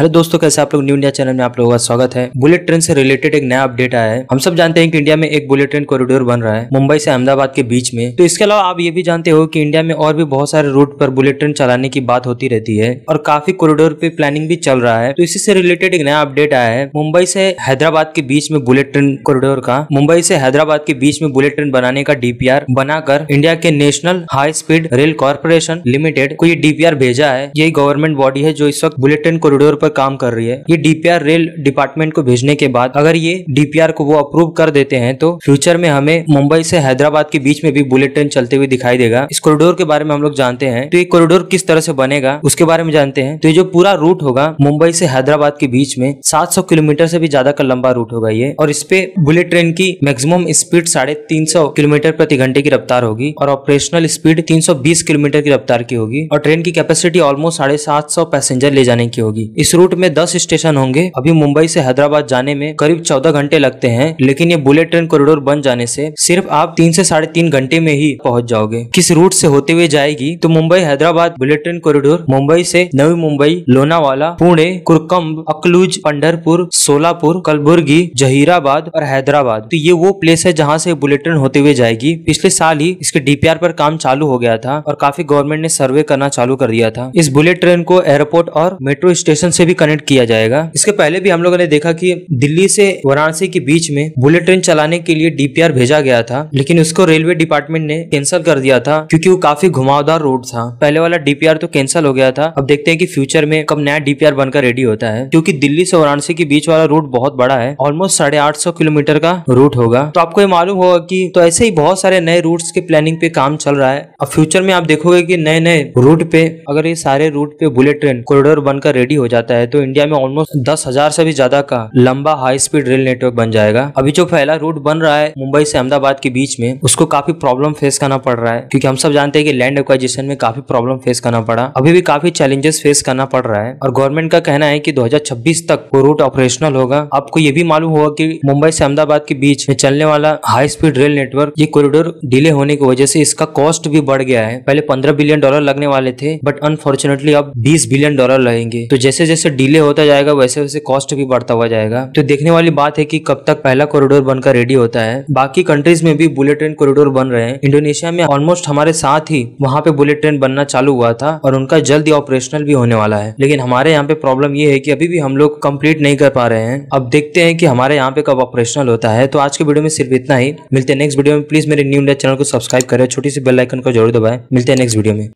hello दोस्तों कैसे आप लोग न्यू इंडिया चैनल में आप लोगों का स्वागत है बुलेट ट्रेन से रिलेटेड एक नया अपडेट आया है हम सब जानते हैं कि इंडिया में एक बुलेट ट्रेन कॉरिडोर बन रहा है मुंबई से अहमदाबाद के बीच में तो इसके अलावा आप ये भी जानते हो कि इंडिया में और भी बहुत सारे रूट पर बुलेट ट्रेन चलाने की बात होती रहती है और काफी कॉरिडोर पे प्लानिंग भी चल रहा है तो इसी से रिलेटेड एक नया अपडेट आया है मुंबई से हैदराबाद के बीच में बुलेट ट्रेन कॉरिडोर का मुंबई से हैदराबाद के बीच में बुलेट ट्रेन बनाने का डीपीआर बनाकर इंडिया के national high speed rail corporation limited को ये डीपीआर भेजा है यही गवर्नमेंट बॉडी है जो इस वक्त बुलेट ट्रेन कॉरिडोर पर काम कर रही है ये डीपीआर रेल डिपार्टमेंट को भेजने के बाद अगर ये डीपीआर को वो अप्रूव कर देते हैं तो फ्यूचर में हमें मुंबई से हैदराबाद के बीच में भी बुलेट ट्रेन चलते हुए दिखाई देगा इस कॉरिडोर के बारे में हम लोग जानते हैं तो ये कॉरिडोर किस तरह से बनेगा उसके बारे में जानते हैं तो ये जो पूरा रूट होगा मुंबई से हैदराबाद के बीच में सात किलोमीटर से भी ज्यादा का लंबा रूट होगा ये और इसपे बुलेट ट्रेन की मैक्सिमम स्पीड साढ़े तीन सौ किलोमीटर प्रति घंटे की रफ्तार होगी और ऑपरेशनल स्पीड तीन किलोमीटर की रफ्तार की होगी और ट्रेन की कैपेसिटी ऑलमोस्ट साढ़े सात सौ पैसेंजर ले जाने की होगी इस रूट में दस स्टेशन होंगे अभी मुंबई से हैदराबाद जाने में करीब चौदह घंटे लगते हैं लेकिन ये बुलेट ट्रेन कॉरिडोर बन जाने से सिर्फ आप तीन से साढ़े तीन घंटे में ही पहुंच जाओगे किस रूट से होते हुए जाएगी तो Mumbai Hyderabad bullet train corridor Mumbai से नवी मुंबई लोनावाला पुणे कुरकम्ब अकलूज पंडरपुर सोलापुर कलबुर्गी जहीराबाद और हैदराबाद तो ये वो प्लेस है जहाँ से बुलेट ट्रेन होते हुए जाएगी पिछले साल ही इसके डीपीआर पर काम चालू हो गया था और काफी गवर्नमेंट ने सर्वे करना चालू कर दिया था इस बुलेट ट्रेन को एयरपोर्ट और मेट्रो स्टेशन उसे भी कनेक्ट किया जाएगा इसके पहले भी हम लोगों ने देखा कि दिल्ली से वाराणसी के बीच में बुलेट ट्रेन चलाने के लिए डीपीआर भेजा गया था लेकिन उसको रेलवे डिपार्टमेंट ने कैंसिल कर दिया था क्योंकि वो काफी घुमावदार रोड था पहले वाला डीपीआर तो कैंसिल हो गया था अब देखते हैं कि फ्यूचर में कब नया डीपीआर बनकर रेडी होता है क्योंकि दिल्ली से वाराणसी के बीच वाला रूट बहुत बड़ा है ऑलमोस्ट साढ़े आठ सौ किलोमीटर का रूट होगा तो आपको ये मालूम होगा की तो ऐसे ही बहुत सारे नए रूट के प्लानिंग पे काम चल रहा है अब फ्यूचर में आप देखोगे की नए नए रूट पे अगर ये सारे रूट पे बुलेट ट्रेन कॉरिडोर बनकर रेडी हो जाता जाता है तो इंडिया में ऑलमोस्ट दस हजार से भी ज्यादा का लंबा हाई स्पीड रेल नेटवर्क बन जाएगा अभी जो पहला रूट बन रहा है मुंबई से अहमदाबाद के बीच में उसको काफी प्रॉब्लम फेस करना पड़ रहा है क्योंकि हम सब जानते हैं कि लैंड एक्वाइजेशन में काफी प्रॉब्लम फेस करना पड़ा अभी भी काफी चैलेंजेस फेस करना पड़ रहा है और गवर्नमेंट का कहना है की दो तक वो रूट ऑपरेशनल होगा आपको ये भी मालूम होगा की मुंबई से अहमदाबाद के बीच में चलने वाला हाई स्पीड रेल नेटवर्क ये कॉरिडोर डिले होने की वजह से इसका कॉस्ट भी बढ़ गया है पहले पंद्रह बिलियन डॉलर लगने वाले थे बट अनफॉर्चुनेटली अब बीस बिलियन डॉलर लगेंगे तो जैसे जैसे जैसे डिले होता जाएगा वैसे वैसे कॉस्ट भी बढ़ता हुआ जाएगा तो देखने वाली बात है कि कब तक पहला कॉरिडोर बनकर रेडी होता है बाकी कंट्रीज में भी बुलेट ट्रेन कॉरिडोर बन रहे हैं इंडोनेशिया में ऑलमोस्ट हमारे साथ ही वहाँ पे बुलेट ट्रेन बनना चालू हुआ था और उनका जल्द ही ऑपरेशनल भी होने वाला है लेकिन हमारे यहाँ पे प्रॉब्लम ये है की अभी भी हम लोग कम्प्लीट नहीं कर पा रहे हैं अब देखते हैं की हमारे यहाँ पे कब ऑपरेशनल होता है तो आज के वीडियो में सिर्फ इतना ही मिलते हैं नेक्स्ट वीडियो में प्लीज मेरे न्यू इंडिया चैनल को सब्सक्राइब करें छोटी सी बेल आइकन को जरूर दबाएं मिलते हैं नेक्स्ट वीडियो में